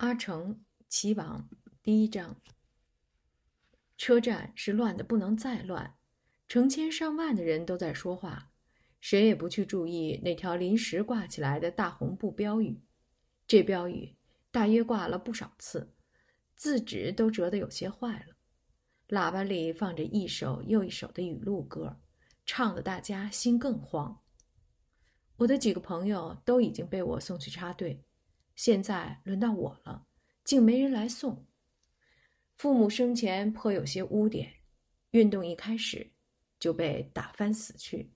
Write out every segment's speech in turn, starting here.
阿城《棋王》第一章。车站是乱的不能再乱，成千上万的人都在说话，谁也不去注意那条临时挂起来的大红布标语。这标语大约挂了不少次，字纸都折得有些坏了。喇叭里放着一首又一首的雨露歌，唱得大家心更慌。我的几个朋友都已经被我送去插队。现在轮到我了，竟没人来送。父母生前颇有些污点，运动一开始就被打翻死去。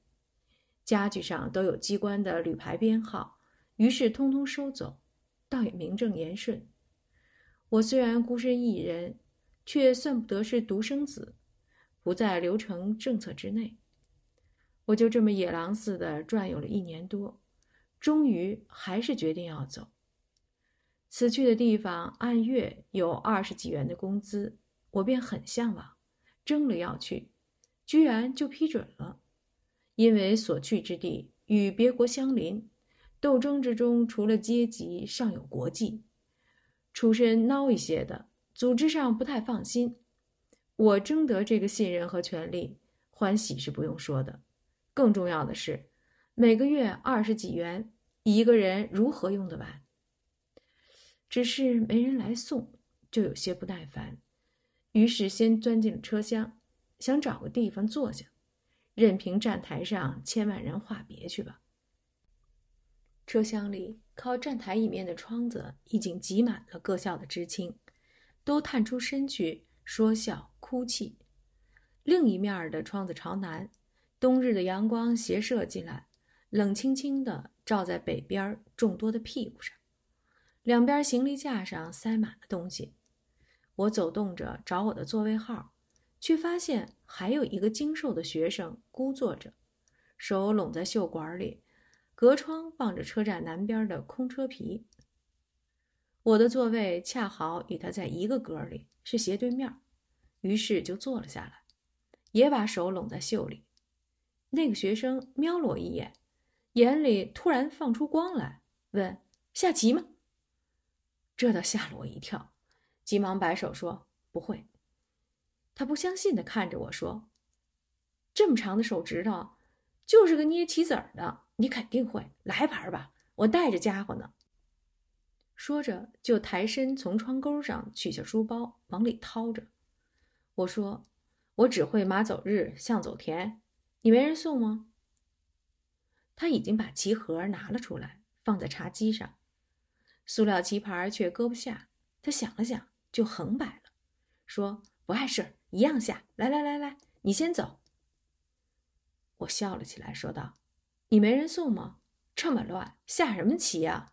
家具上都有机关的铝牌编号，于是通通收走，倒也名正言顺。我虽然孤身一人，却算不得是独生子，不在流程政策之内。我就这么野狼似的转悠了一年多，终于还是决定要走。此去的地方，按月有二十几元的工资，我便很向往。争了要去，居然就批准了。因为所去之地与别国相邻，斗争之中除了阶级，尚有国际。出身孬一些的，组织上不太放心。我争得这个信任和权利，欢喜是不用说的。更重要的是，每个月二十几元，一个人如何用得完？只是没人来送，就有些不耐烦，于是先钻进了车厢，想找个地方坐下，任凭站台上千万人话别去吧。车厢里靠站台一面的窗子已经挤满了各校的知青，都探出身去说笑、哭泣；另一面的窗子朝南，冬日的阳光斜射进来，冷清清的照在北边众多的屁股上。两边行李架上塞满了东西，我走动着找我的座位号，却发现还有一个精瘦的学生孤坐着，手拢在袖管里，隔窗望着车站南边的空车皮。我的座位恰好与他在一个格里，是斜对面，于是就坐了下来，也把手拢在袖里。那个学生瞄了我一眼，眼里突然放出光来，问：“下棋吗？”这倒吓了我一跳，急忙摆手说：“不会。”他不相信的看着我说：“这么长的手指头，就是个捏棋子儿的，你肯定会。”来盘吧，我带着家伙呢。说着就抬身从窗钩上取下书包，往里掏着。我说：“我只会马走日，象走田，你没人送吗？”他已经把棋盒拿了出来，放在茶几上。塑料棋盘儿却搁不下，他想了想，就横摆了，说：“不碍事，一样下。”来来来来，你先走。我笑了起来，说道：“你没人送吗？这么乱，下什么棋呀？”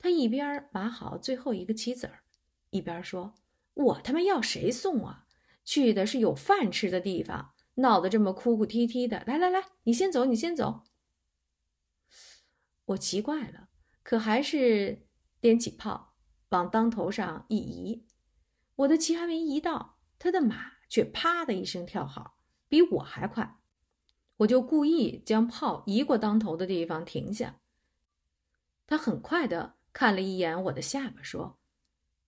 他一边码好最后一个棋子儿，一边说：“我他妈要谁送啊？去的是有饭吃的地方，闹得这么哭哭啼啼的。来来来，你先走，你先走。”我奇怪了。可还是掂起炮，往当头上一移，我的棋还没移到，他的马却啪的一声跳好，比我还快。我就故意将炮移过当头的地方停下。他很快地看了一眼我的下巴，说：“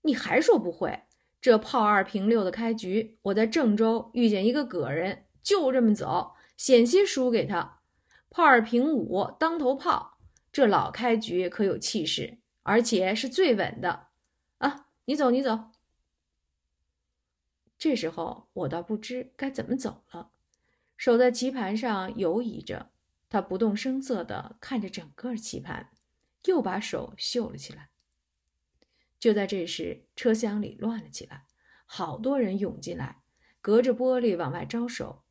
你还说不会？这炮二平六的开局，我在郑州遇见一个葛人，就这么走，险些输给他。炮二平五，当头炮。”这老开局可有气势，而且是最稳的啊！你走，你走。这时候我倒不知该怎么走了，手在棋盘上游移着，他不动声色的看着整个棋盘，又把手绣了起来。就在这时，车厢里乱了起来，好多人涌进来，隔着玻璃往外招手。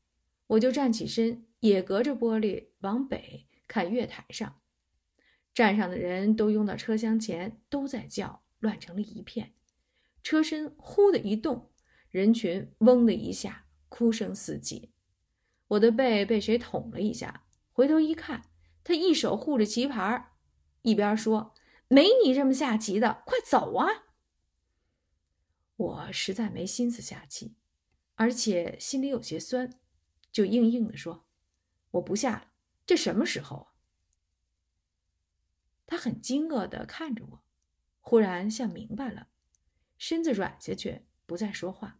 我就站起身，也隔着玻璃往北看月台上。站上的人都拥到车厢前，都在叫，乱成了一片。车身忽的一动，人群嗡的一下，哭声四起。我的背被谁捅了一下，回头一看，他一手护着棋盘，一边说：“没你这么下棋的，快走啊！”我实在没心思下棋，而且心里有些酸，就硬硬地说：“我不下了。”这什么时候？他很惊愕地看着我，忽然像明白了，身子软下去，不再说话。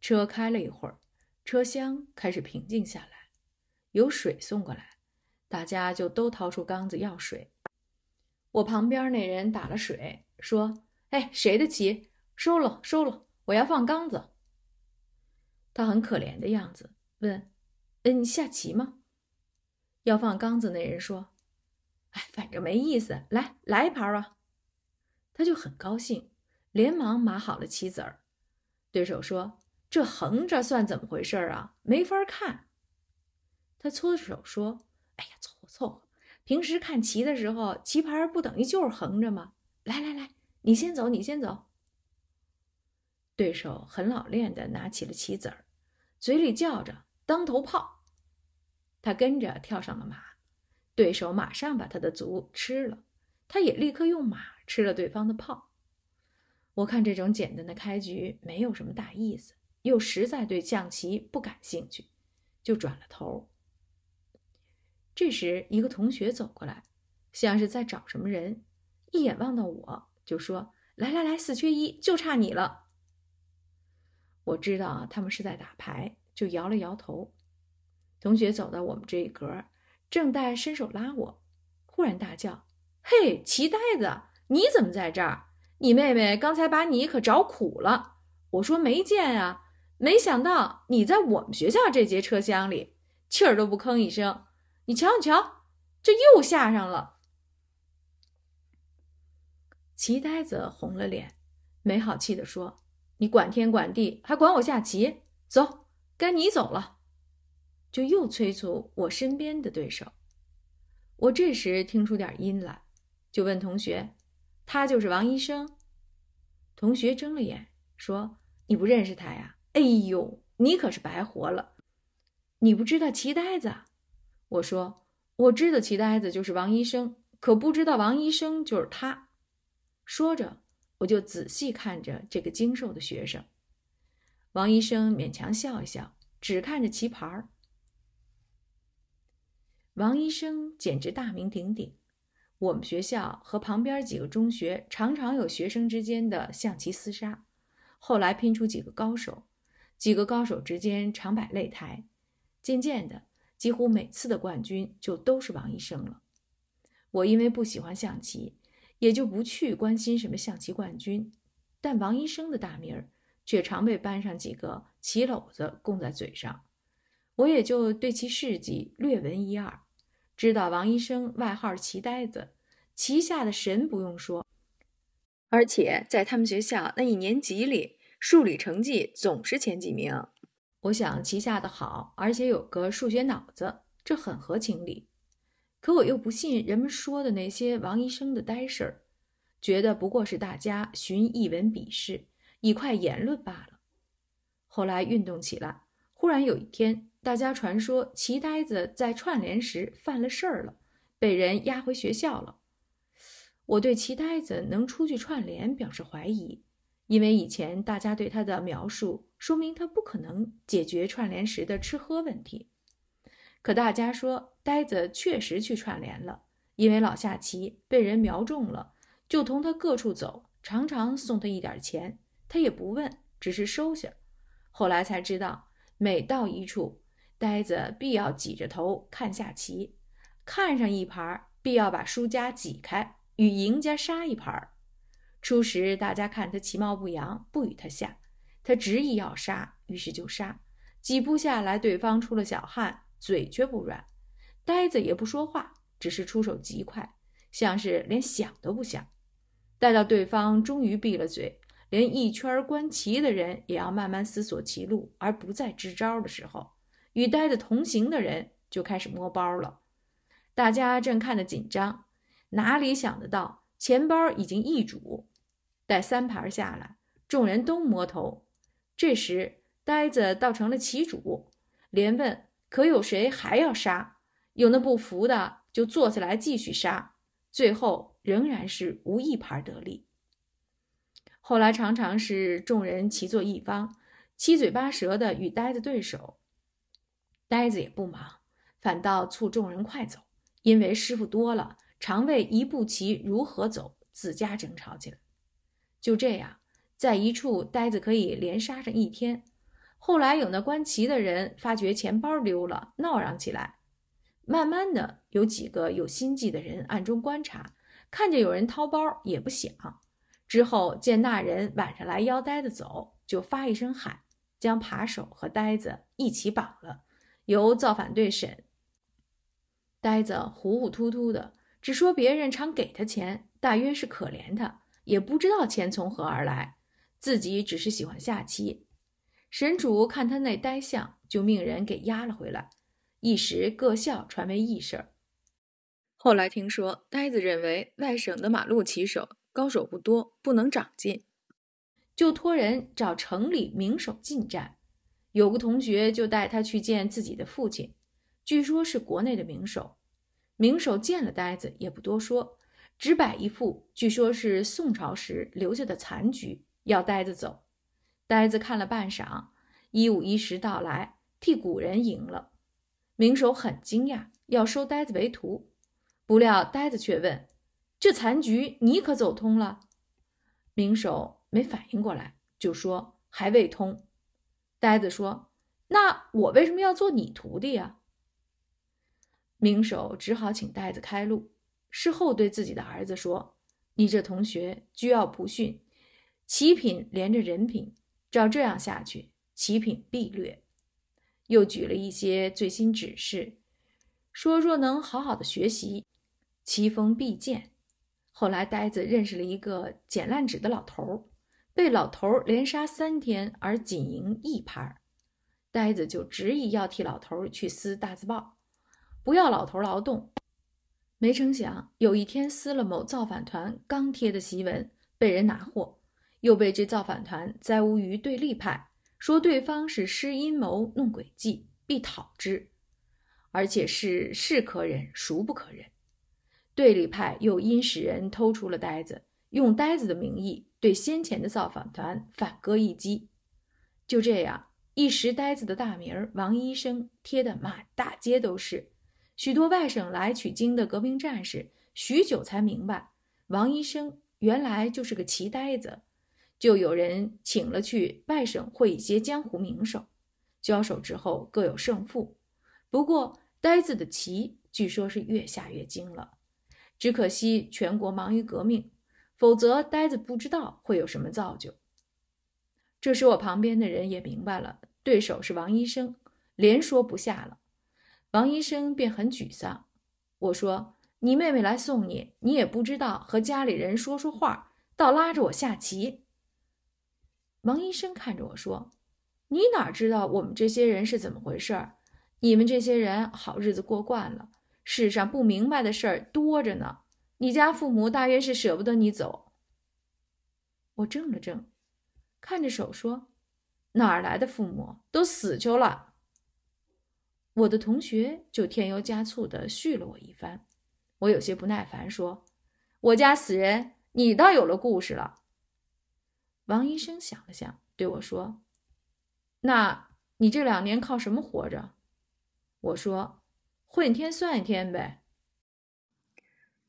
车开了一会儿，车厢开始平静下来，有水送过来，大家就都掏出缸子要水。我旁边那人打了水，说：“哎，谁的棋？收了，收了，我要放缸子。”他很可怜的样子，问：“嗯，下棋吗？”要放缸子那人说。哎，反正没意思，来来一盘儿他就很高兴，连忙码好了棋子儿。对手说：“这横着算怎么回事儿啊？没法看。”他搓着手说：“哎呀，凑合凑合，平时看棋的时候，棋盘不等于就是横着吗？”来来来，你先走，你先走。对手很老练的拿起了棋子儿，嘴里叫着“当头炮”，他跟着跳上了马。对手马上把他的卒吃了，他也立刻用马吃了对方的炮。我看这种简单的开局没有什么大意思，又实在对象棋不感兴趣，就转了头。这时，一个同学走过来，像是在找什么人，一眼望到我就说：“来来来，四缺一，就差你了。”我知道他们是在打牌，就摇了摇头。同学走到我们这一格。正待伸手拉我，忽然大叫：“嘿，齐呆子，你怎么在这儿？你妹妹刚才把你可找苦了。”我说：“没见啊，没想到你在我们学校这节车厢里，气儿都不吭一声。你瞧，你瞧，这又下上了。齐呆子红了脸，没好气地说：“你管天管地，还管我下棋？走，该你走了。”就又催促我身边的对手，我这时听出点音来，就问同学：“他就是王医生。”同学睁了眼说：“你不认识他呀？”“哎呦，你可是白活了！你不知道齐呆子？”我说：“我知道齐呆子就是王医生，可不知道王医生就是他。”说着，我就仔细看着这个精瘦的学生。王医生勉强笑一笑，只看着棋盘儿。王医生简直大名鼎鼎。我们学校和旁边几个中学常常有学生之间的象棋厮杀，后来拼出几个高手，几个高手之间常摆擂台，渐渐的，几乎每次的冠军就都是王医生了。我因为不喜欢象棋，也就不去关心什么象棋冠军，但王医生的大名儿却常被班上几个棋篓子供在嘴上。我也就对其事迹略闻一二，知道王医生外号“奇呆子”，旗下的神不用说，而且在他们学校那一年级里，数理成绩总是前几名。我想旗下的好，而且有个数学脑子，这很合情理。可我又不信人们说的那些王医生的呆事儿，觉得不过是大家寻一文鄙视，一块言论罢了。后来运动起来，忽然有一天。大家传说齐呆子在串联时犯了事儿了，被人押回学校了。我对齐呆子能出去串联表示怀疑，因为以前大家对他的描述说明他不可能解决串联时的吃喝问题。可大家说呆子确实去串联了，因为老下棋被人瞄中了，就同他各处走，常常送他一点钱，他也不问，只是收下。后来才知道，每到一处。呆子必要挤着头看下棋，看上一盘儿，必要把输家挤开，与赢家杀一盘儿。初时大家看他其貌不扬，不与他下，他执意要杀，于是就杀。几步下来，对方出了小汗，嘴却不软，呆子也不说话，只是出手极快，像是连想都不想。待到对方终于闭了嘴，连一圈观棋的人也要慢慢思索棋路，而不再支招的时候。与呆子同行的人就开始摸包了，大家正看得紧张，哪里想得到钱包已经易主？待三盘下来，众人都摸头，这时呆子倒成了棋主，连问可有谁还要杀？有那不服的就坐下来继续杀，最后仍然是无一盘得利。后来常常是众人齐坐一方，七嘴八舌的与呆子对手。呆子也不忙，反倒促众人快走，因为师傅多了，常为一步棋如何走自家争吵起来。就这样，在一处呆子可以连杀上一天。后来有那观棋的人发觉钱包丢了，闹嚷起来。慢慢的，有几个有心计的人暗中观察，看见有人掏包也不想。之后见那人晚上来邀呆子走，就发一声喊，将扒手和呆子一起绑了。由造反队审，呆子糊糊涂涂的，只说别人常给他钱，大约是可怜他，也不知道钱从何而来，自己只是喜欢下棋。沈主看他那呆相，就命人给押了回来。一时各校传为异事。后来听说，呆子认为外省的马路棋手高手不多，不能长进，就托人找城里名手进战。有个同学就带他去见自己的父亲，据说是国内的名手。名手见了呆子也不多说，只摆一副，据说是宋朝时留下的残局，要呆子走。呆子看了半晌，一五一十道来，替古人赢了。名手很惊讶，要收呆子为徒。不料呆子却问：“这残局你可走通了？”名手没反应过来，就说：“还未通。”呆子说：“那我为什么要做你徒弟啊？”明手只好请呆子开路。事后对自己的儿子说：“你这同学居傲不逊，奇品连着人品，照这样下去，奇品必劣。”又举了一些最新指示，说若能好好的学习，奇风必见。后来，呆子认识了一个捡烂纸的老头儿。被老头连杀三天而仅赢一盘，呆子就执意要替老头去撕大字报，不要老头劳动。没成想，有一天撕了某造反团刚贴的檄文，被人拿获，又被这造反团栽污于对立派，说对方是施阴谋弄诡计，必讨之，而且是是可忍孰不可忍。对立派又因使人偷出了呆子，用呆子的名义。对先前的造访团反戈一击，就这样，一时呆子的大名儿王医生贴的满大街都是。许多外省来取经的革命战士，许久才明白，王医生原来就是个奇呆子。就有人请了去外省会一些江湖名手，交手之后各有胜负。不过，呆子的棋据说是越下越精了。只可惜，全国忙于革命。否则，呆子不知道会有什么造就。这时，我旁边的人也明白了，对手是王医生，连说不下了。王医生便很沮丧。我说：“你妹妹来送你，你也不知道和家里人说说话，倒拉着我下棋。”王医生看着我说：“你哪知道我们这些人是怎么回事？你们这些人好日子过惯了，世上不明白的事儿多着呢。”你家父母大约是舍不得你走。我怔了怔，看着手说：“哪儿来的父母？都死去了。”我的同学就添油加醋地叙了我一番。我有些不耐烦说：“我家死人，你倒有了故事了。”王医生想了想，对我说：“那你这两年靠什么活着？”我说：“混一天算一天呗。”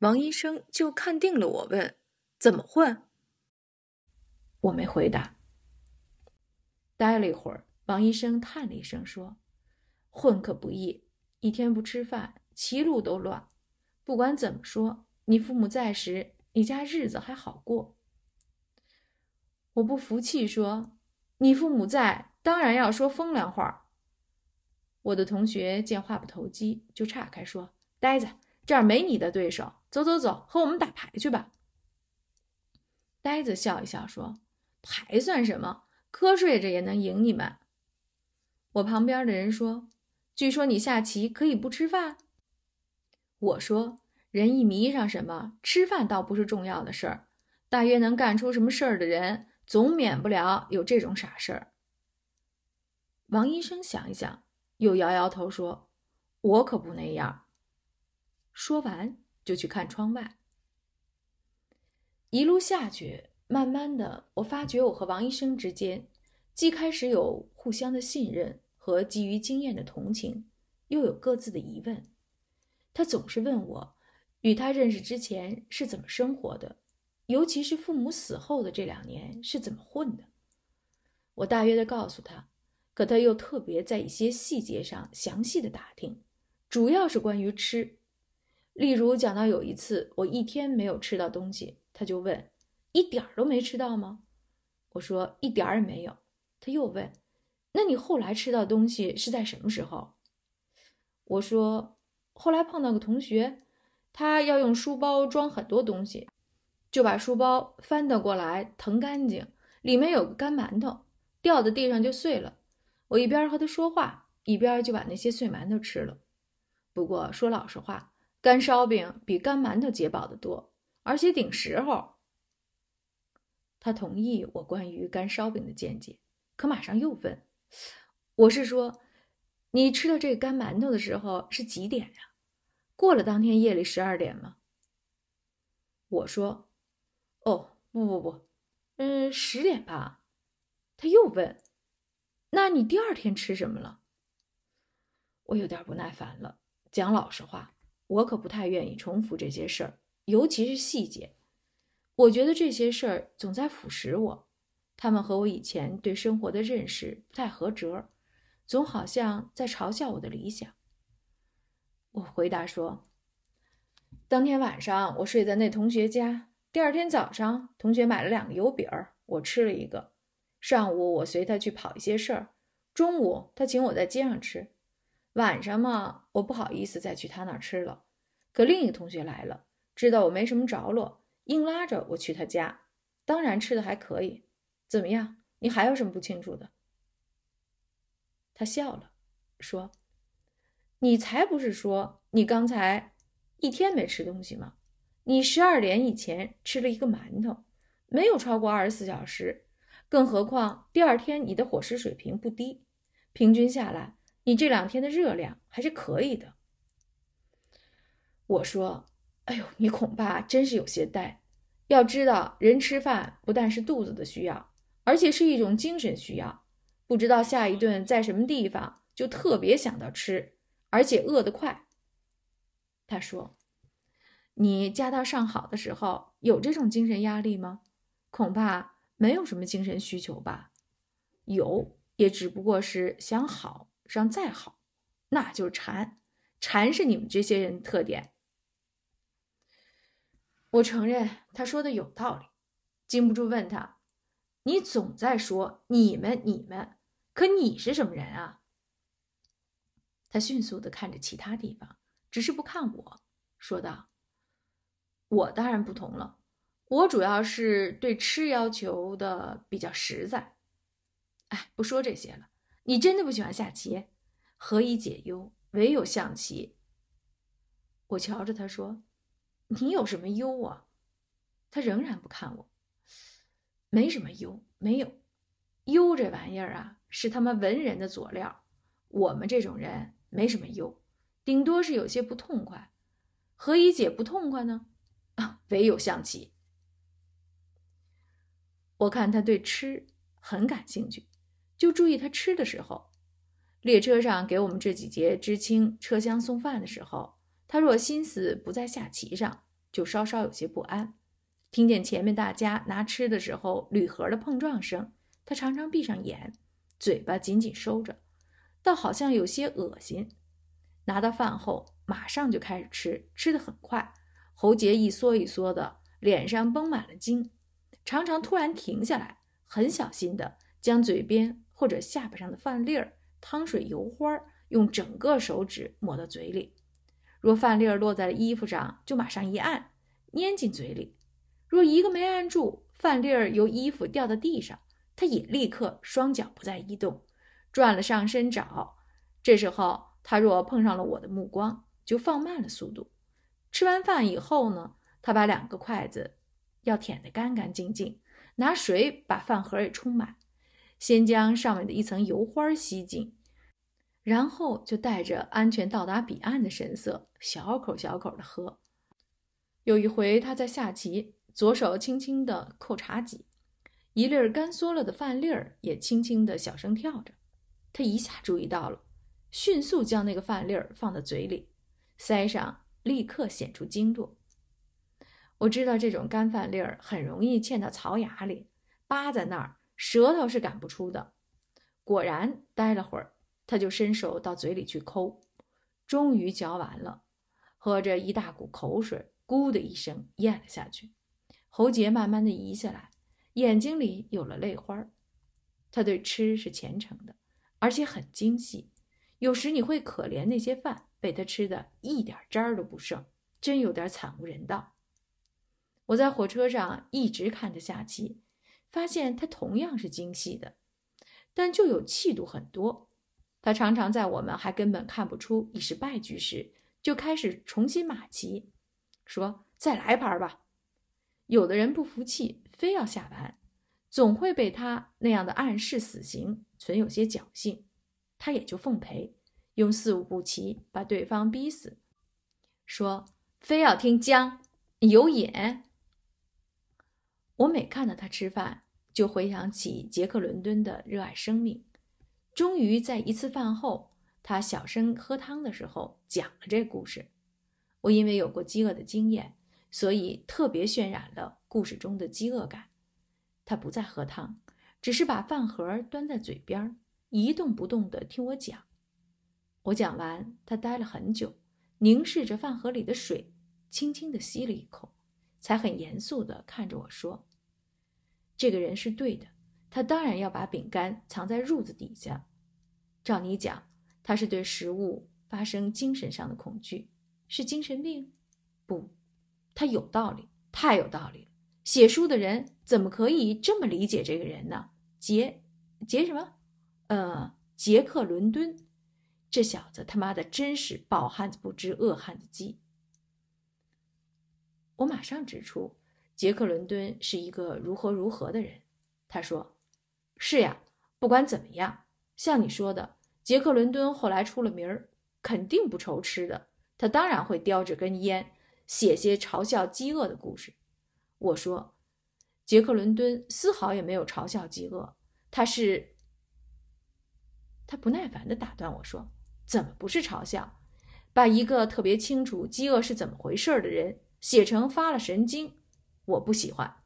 王医生就看定了我，问：“怎么混？”我没回答。待了一会儿，王医生叹了一声，说：“混可不易，一天不吃饭，歧路都乱。不管怎么说，你父母在时，你家日子还好过。”我不服气，说：“你父母在，当然要说风凉话。”我的同学见话不投机，就岔开说：“呆子，这儿没你的对手。”走走走，和我们打牌去吧。呆子笑一笑说：“牌算什么？瞌睡着也能赢你们。”我旁边的人说：“据说你下棋可以不吃饭。”我说：“人一迷上什么，吃饭倒不是重要的事儿。大约能干出什么事儿的人，总免不了有这种傻事儿。”王医生想一想，又摇摇头说：“我可不那样。”说完。就去看窗外，一路下去，慢慢的，我发觉我和王医生之间，既开始有互相的信任和基于经验的同情，又有各自的疑问。他总是问我，与他认识之前是怎么生活的，尤其是父母死后的这两年是怎么混的。我大约的告诉他，可他又特别在一些细节上详细的打听，主要是关于吃。例如讲到有一次，我一天没有吃到东西，他就问：“一点儿都没吃到吗？”我说：“一点也没有。”他又问：“那你后来吃到东西是在什么时候？”我说：“后来碰到个同学，他要用书包装很多东西，就把书包翻倒过来腾干净，里面有个干馒头，掉在地上就碎了。我一边和他说话，一边就把那些碎馒头吃了。不过说老实话。”干烧饼比干馒头解饱的多，而且顶时候。他同意我关于干烧饼的见解，可马上又问：“我是说，你吃了这干馒头的时候是几点呀？过了当天夜里十二点吗？”我说：“哦，不不不，嗯，十点吧。”他又问：“那你第二天吃什么了？”我有点不耐烦了，讲老实话。我可不太愿意重复这些事儿，尤其是细节。我觉得这些事儿总在腐蚀我，他们和我以前对生活的认识不太合辙，总好像在嘲笑我的理想。我回答说：当天晚上我睡在那同学家，第二天早上同学买了两个油饼儿，我吃了一个。上午我随他去跑一些事儿，中午他请我在街上吃，晚上嘛，我不好意思再去他那吃了。可另一个同学来了，知道我没什么着落，硬拉着我去他家。当然吃的还可以，怎么样？你还有什么不清楚的？他笑了，说：“你才不是说你刚才一天没吃东西吗？你十二点以前吃了一个馒头，没有超过二十四小时。更何况第二天你的伙食水平不低，平均下来，你这两天的热量还是可以的。”我说：“哎呦，你恐怕真是有些呆。要知道，人吃饭不但是肚子的需要，而且是一种精神需要。不知道下一顿在什么地方，就特别想到吃，而且饿得快。”他说：“你家到上好的时候，有这种精神压力吗？恐怕没有什么精神需求吧。有，也只不过是想好上再好，那就是馋。馋是你们这些人的特点。”我承认他说的有道理，禁不住问他：“你总在说你们你们，可你是什么人啊？”他迅速的看着其他地方，只是不看我说道：“我当然不同了，我主要是对吃要求的比较实在。”哎，不说这些了，你真的不喜欢下棋？何以解忧，唯有象棋。我瞧着他说。你有什么忧啊？他仍然不看我，没什么忧，没有，忧这玩意儿啊，是他妈文人的佐料，我们这种人没什么忧，顶多是有些不痛快，何以解不痛快呢？唯有象棋。我看他对吃很感兴趣，就注意他吃的时候。列车上给我们这几节知青车厢送饭的时候，他若心思不在下棋上。就稍稍有些不安，听见前面大家拿吃的时候铝盒的碰撞声，他常常闭上眼，嘴巴紧紧收着，倒好像有些恶心。拿到饭后，马上就开始吃，吃的很快，喉结一缩一缩的，脸上绷满了筋，常常突然停下来，很小心的将嘴边或者下巴上的饭粒儿、汤水、油花儿用整个手指抹到嘴里。若饭粒儿落在了衣服上，就马上一按，粘进嘴里；若一个没按住，饭粒儿由衣服掉到地上，他也立刻双脚不再移动，转了上身找。这时候他若碰上了我的目光，就放慢了速度。吃完饭以后呢，他把两个筷子要舔得干干净净，拿水把饭盒也冲满，先将上面的一层油花吸净。然后就带着安全到达彼岸的神色，小口小口的喝。有一回他在下棋，左手轻轻的扣茶几，一粒干缩了的饭粒儿也轻轻的小声跳着。他一下注意到了，迅速将那个饭粒儿放到嘴里，腮上立刻显出惊愕。我知道这种干饭粒儿很容易嵌到槽牙里，扒在那儿，舌头是赶不出的。果然，待了会儿。他就伸手到嘴里去抠，终于嚼完了，喝着一大股口水，咕的一声咽了下去，喉结慢慢的移下来，眼睛里有了泪花。他对吃是虔诚的，而且很精细。有时你会可怜那些饭被他吃得一点渣儿都不剩，真有点惨无人道。我在火车上一直看着下棋，发现他同样是精细的，但就有气度很多。他常常在我们还根本看不出已是败局时，就开始重新马棋，说再来盘吧。有的人不服气，非要下盘，总会被他那样的暗示死刑，存有些侥幸，他也就奉陪，用四五步棋把对方逼死，说非要听姜有眼。我每看到他吃饭，就回想起杰克伦敦的热爱生命。终于在一次饭后，他小声喝汤的时候讲了这故事。我因为有过饥饿的经验，所以特别渲染了故事中的饥饿感。他不再喝汤，只是把饭盒端在嘴边，一动不动的听我讲。我讲完，他呆了很久，凝视着饭盒里的水，轻轻的吸了一口，才很严肃的看着我说：“这个人是对的。”他当然要把饼干藏在褥子底下。照你讲，他是对食物发生精神上的恐惧，是精神病？不，他有道理，太有道理了。写书的人怎么可以这么理解这个人呢？杰杰什么？呃，杰克·伦敦，这小子他妈的真是饱汉子不知饿汉子饥。我马上指出，杰克·伦敦是一个如何如何的人。他说。是呀，不管怎么样，像你说的，杰克·伦敦后来出了名儿，肯定不愁吃的。他当然会叼着根烟，写些嘲笑饥饿的故事。我说，杰克·伦敦丝毫也没有嘲笑饥饿。他是，他不耐烦的打断我说：“怎么不是嘲笑？把一个特别清楚饥饿是怎么回事的人写成发了神经，我不喜欢。”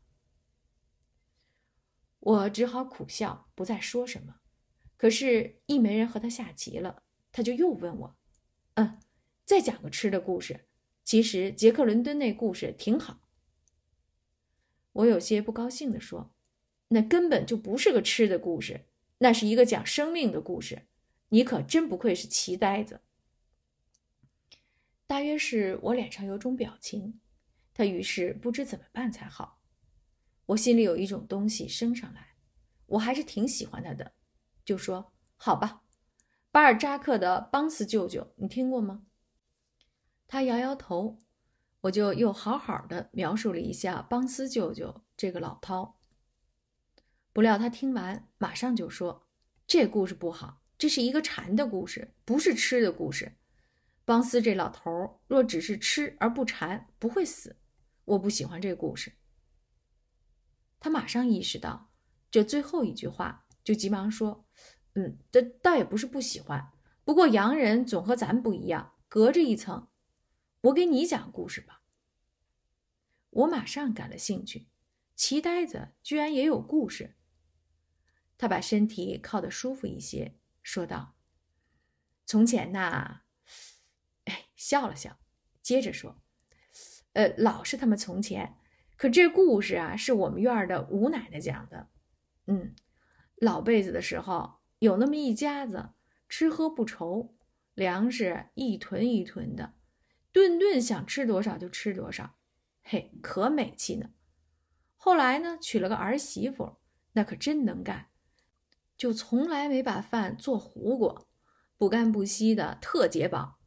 我只好苦笑，不再说什么。可是，一没人和他下棋了，他就又问我：“嗯，再讲个吃的故事。”其实，杰克伦敦那故事挺好。我有些不高兴的说：“那根本就不是个吃的故事，那是一个讲生命的故事。你可真不愧是棋呆子。”大约是我脸上有种表情，他于是不知怎么办才好。我心里有一种东西升上来，我还是挺喜欢他的，就说好吧。巴尔扎克的《邦斯舅舅》，你听过吗？他摇摇头，我就又好好的描述了一下邦斯舅舅这个老饕。不料他听完，马上就说：“这故事不好，这是一个馋的故事，不是吃的故事。邦斯这老头儿若只是吃而不馋，不会死。我不喜欢这故事。”他马上意识到，这最后一句话，就急忙说：“嗯，这倒也不是不喜欢，不过洋人总和咱不一样，隔着一层。我给你讲故事吧。”我马上感了兴趣，奇呆子居然也有故事。他把身体靠得舒服一些，说道：“从前呐，哎，笑了笑，接着说，呃，老是他们从前。”可这故事啊，是我们院儿的吴奶奶讲的。嗯，老辈子的时候，有那么一家子，吃喝不愁，粮食一囤一囤的，顿顿想吃多少就吃多少，嘿，可美气呢。后来呢，娶了个儿媳妇，那可真能干，就从来没把饭做糊过，不干不稀的，特解饱。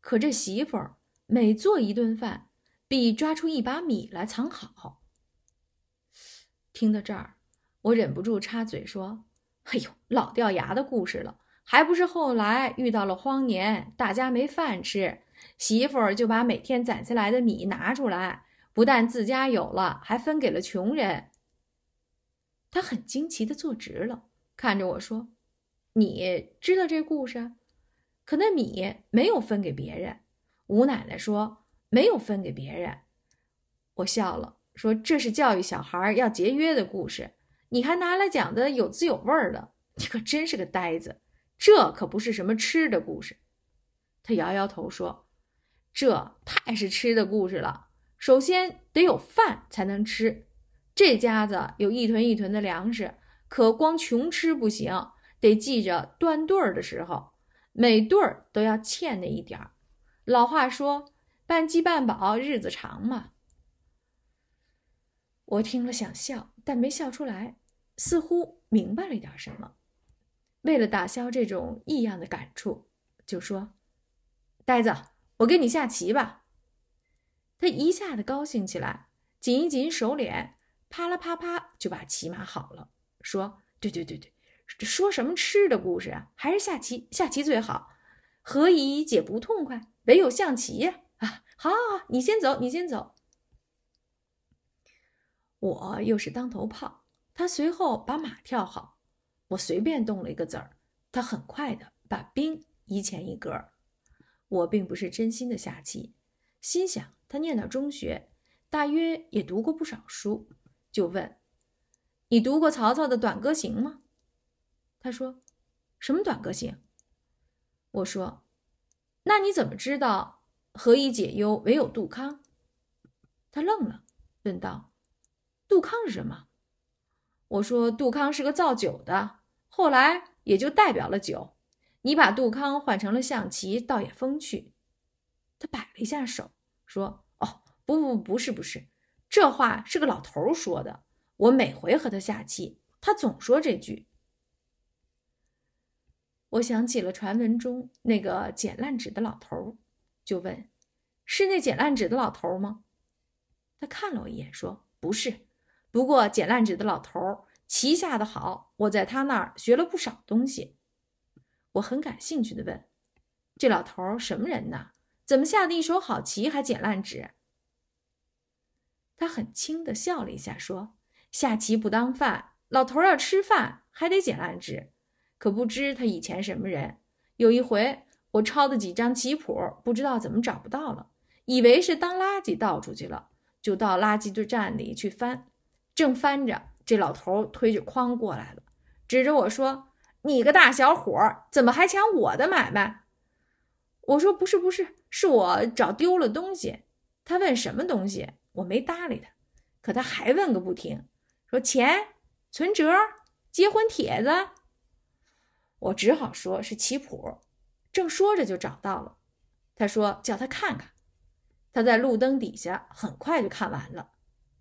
可这媳妇儿每做一顿饭。必抓出一把米来藏好。听到这儿，我忍不住插嘴说：“哎呦，老掉牙的故事了，还不是后来遇到了荒年，大家没饭吃，媳妇就把每天攒下来的米拿出来，不但自家有了，还分给了穷人。”他很惊奇的坐直了，看着我说：“你知道这故事？可那米没有分给别人。”吴奶奶说。没有分给别人，我笑了，说这是教育小孩要节约的故事，你还拿来讲的有滋有味儿的，你可真是个呆子。这可不是什么吃的故事。他摇摇头说：“这太是吃的故事了。首先得有饭才能吃，这家子有一囤一囤的粮食，可光穷吃不行，得记着断对儿的时候，每对儿都要欠那一点儿。老话说。”半饥半饱，日子长嘛。我听了想笑，但没笑出来，似乎明白了一点什么。为了打消这种异样的感触，就说：“呆子，我给你下棋吧。”他一下子高兴起来，紧一紧手脸，啪啦啪啪就把棋码好了，说：“对对对对，说什么吃的故事啊？还是下棋，下棋最好，何以解不痛快？唯有象棋呀。”好，你先走，你先走。我又是当头炮，他随后把马跳好，我随便动了一个子儿，他很快的把兵移前一格我并不是真心的下棋，心想他念到中学，大约也读过不少书，就问：“你读过曹操的《短歌行》吗？”他说：“什么《短歌行》？”我说：“那你怎么知道？”何以解忧，唯有杜康。他愣了，问道：“杜康是什么？”我说：“杜康是个造酒的，后来也就代表了酒。你把杜康换成了象棋，倒也风趣。”他摆了一下手，说：“哦，不不，不是不是，这话是个老头说的。我每回和他下棋，他总说这句。”我想起了传闻中那个捡烂纸的老头。就问：“是那捡烂纸的老头吗？”他看了我一眼，说：“不是。不过，捡烂纸的老头棋下的好，我在他那儿学了不少东西。”我很感兴趣的问：“这老头什么人呢？怎么下的一手好棋还捡烂纸？”他很轻的笑了一下，说：“下棋不当饭，老头要吃饭还得捡烂纸。可不知他以前什么人？有一回。”我抄的几张棋谱，不知道怎么找不到了，以为是当垃圾倒出去了，就到垃圾堆站里去翻，正翻着，这老头推着筐过来了，指着我说：“你个大小伙怎么还抢我的买卖？”我说：“不是，不是，是我找丢了东西。”他问什么东西，我没搭理他，可他还问个不停，说钱、存折、结婚帖子，我只好说是棋谱。正说着，就找到了。他说：“叫他看看。”他在路灯底下很快就看完了。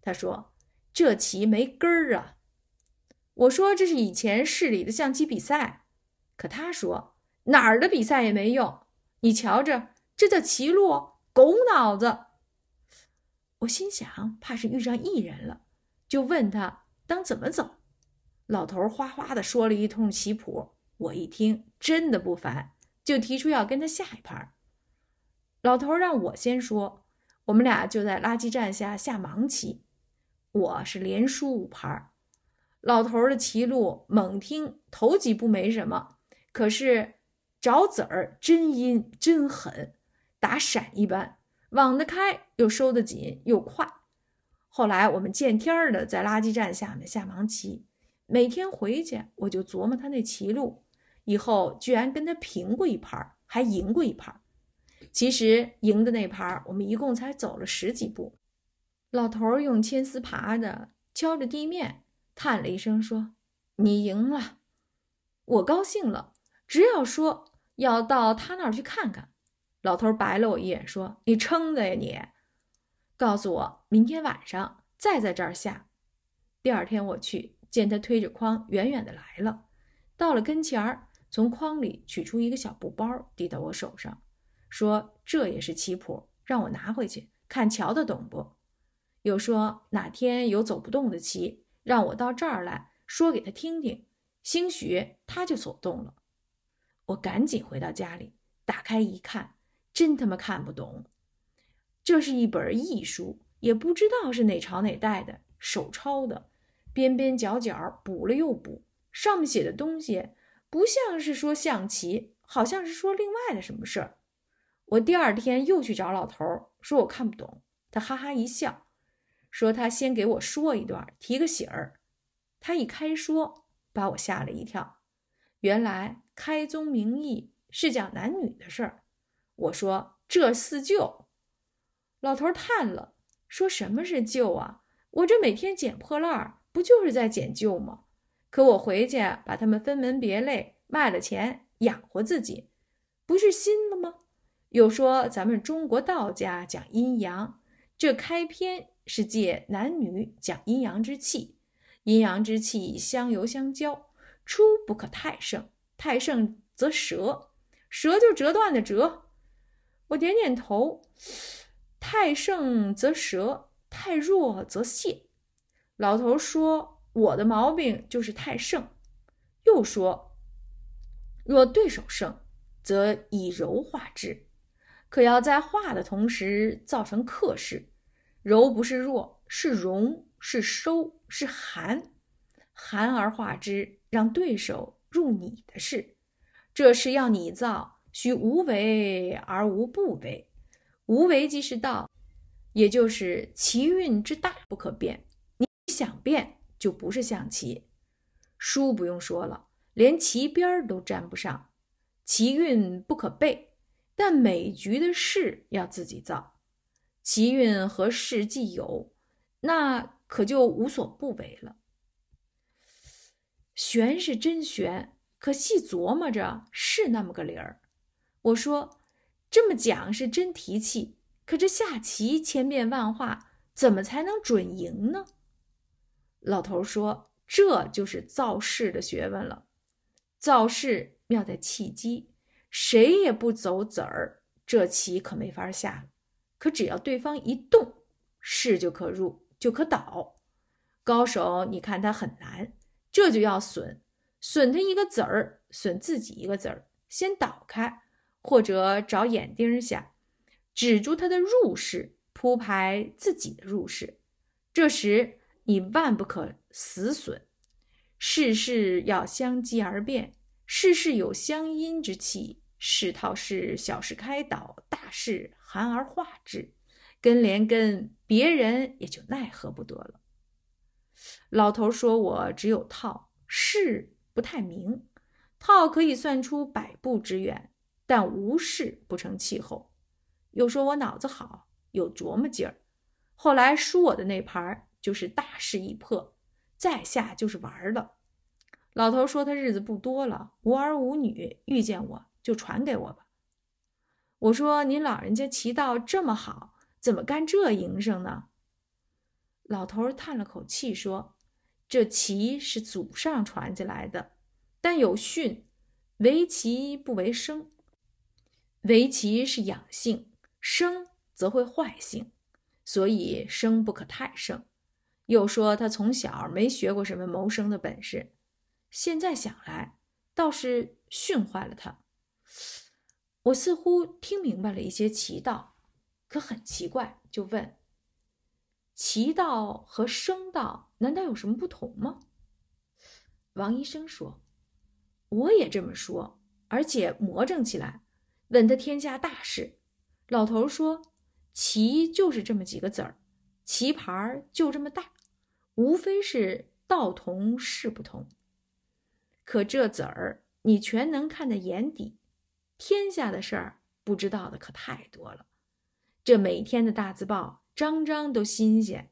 他说：“这棋没根儿啊！”我说：“这是以前市里的象棋比赛。”可他说：“哪儿的比赛也没用，你瞧着，这叫棋路狗脑子。”我心想，怕是遇上艺人了，就问他：“当怎么走？”老头哗哗的说了一通棋谱。我一听，真的不凡。就提出要跟他下一盘儿，老头让我先说，我们俩就在垃圾站下下盲棋，我是连输五盘儿，老头的棋路猛听头几步没什么，可是找子儿真阴真狠，打闪一般，网得开又收得紧又快。后来我们见天儿的在垃圾站下面下盲棋，每天回去我就琢磨他那棋路。以后居然跟他平过一盘，还赢过一盘。其实赢的那盘，我们一共才走了十几步。老头用铅丝爬着，敲着地面，叹了一声说：“你赢了，我高兴了。只要说要到他那儿去看看。”老头白了我一眼说：“你撑着呀，你告诉我，明天晚上再在这儿下。”第二天我去见他，推着筐远远的来了，到了跟前儿。从筐里取出一个小布包，递到我手上，说：“这也是棋谱，让我拿回去看，瞧得懂不？”又说：“哪天有走不动的棋，让我到这儿来说给他听听，兴许他就走动了。”我赶紧回到家里，打开一看，真他妈看不懂。这是一本异书，也不知道是哪朝哪代的手抄的，边边角角补了又补，上面写的东西。不像是说象棋，好像是说另外的什么事儿。我第二天又去找老头儿，说我看不懂。他哈哈一笑，说他先给我说一段，提个醒儿。他一开说，把我吓了一跳。原来开宗明义是讲男女的事儿。我说这四旧。老头儿叹了，说什么是旧啊？我这每天捡破烂儿，不就是在捡旧吗？可我回去把他们分门别类卖了钱养活自己，不是心了吗？又说咱们中国道家讲阴阳，这开篇是借男女讲阴阳之气，阴阳之气相由相交，出不可太盛，太盛则折，折就折断的折。我点点头，太盛则折，太弱则泄。老头说。我的毛病就是太盛。又说，若对手胜，则以柔化之，可要在化的同时造成克势。柔不是弱，是容，是收，是寒，寒而化之，让对手入你的势。这是要你造，需无为而无不为。无为即是道，也就是其运之大不可变。你想变？就不是象棋，书不用说了，连棋边儿都沾不上，棋韵不可背，但每局的事要自己造，棋韵和事既有，那可就无所不为了。玄是真玄，可细琢磨着是那么个理儿。我说这么讲是真提气，可这下棋千变万化，怎么才能准赢呢？老头说：“这就是造势的学问了，造势妙在契机，谁也不走子儿，这棋可没法下了。可只要对方一动，势就可入，就可倒。高手，你看他很难，这就要损，损他一个子儿，损自己一个子儿，先倒开，或者找眼钉下，止住他的入势，铺排自己的入势。这时。”你万不可死损，世事要相机而变，世事有相因之气。世套是小事开导，大事含而化之，根连根，别人也就奈何不得了。老头说我只有套事不太明，套可以算出百步之远，但无事不成气候。又说我脑子好，有琢磨劲儿。后来输我的那盘儿。就是大势已破，在下就是玩了。老头说：“他日子不多了，无儿无女，遇见我就传给我吧。”我说：“您老人家棋道这么好，怎么干这营生呢？”老头叹了口气说：“这棋是祖上传下来的，但有训：围棋不为生，围棋是养性，生则会坏性，所以生不可太生。”又说他从小没学过什么谋生的本事，现在想来倒是训坏了他。我似乎听明白了一些棋道，可很奇怪，就问：棋道和生道难道有什么不同吗？王医生说：“我也这么说，而且魔怔起来，问他天下大事。”老头说：“棋就是这么几个子儿，棋盘就这么大。”无非是道同事不同，可这子儿你全能看在眼底，天下的事儿不知道的可太多了。这每天的大字报张张都新鲜，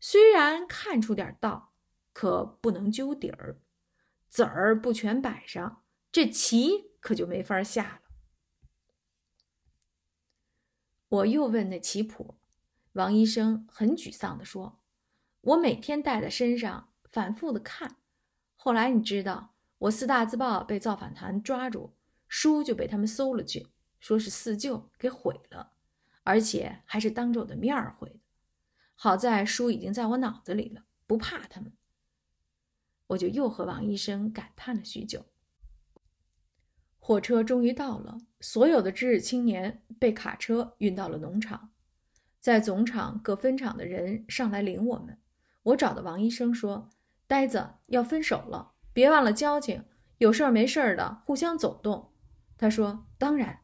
虽然看出点道，可不能揪底儿。子儿不全摆上，这棋可就没法下了。我又问那棋谱，王医生很沮丧地说。我每天带在身上，反复的看。后来你知道，我四大自报被造反团抓住，书就被他们搜了去，说是四舅给毁了，而且还是当着我的面儿毁的。好在书已经在我脑子里了，不怕他们。我就又和王医生感叹了许久。火车终于到了，所有的知识青年被卡车运到了农场，在总厂各分厂的人上来领我们。我找的王医生说：“呆子要分手了，别忘了交情，有事儿没事儿的互相走动。”他说：“当然。”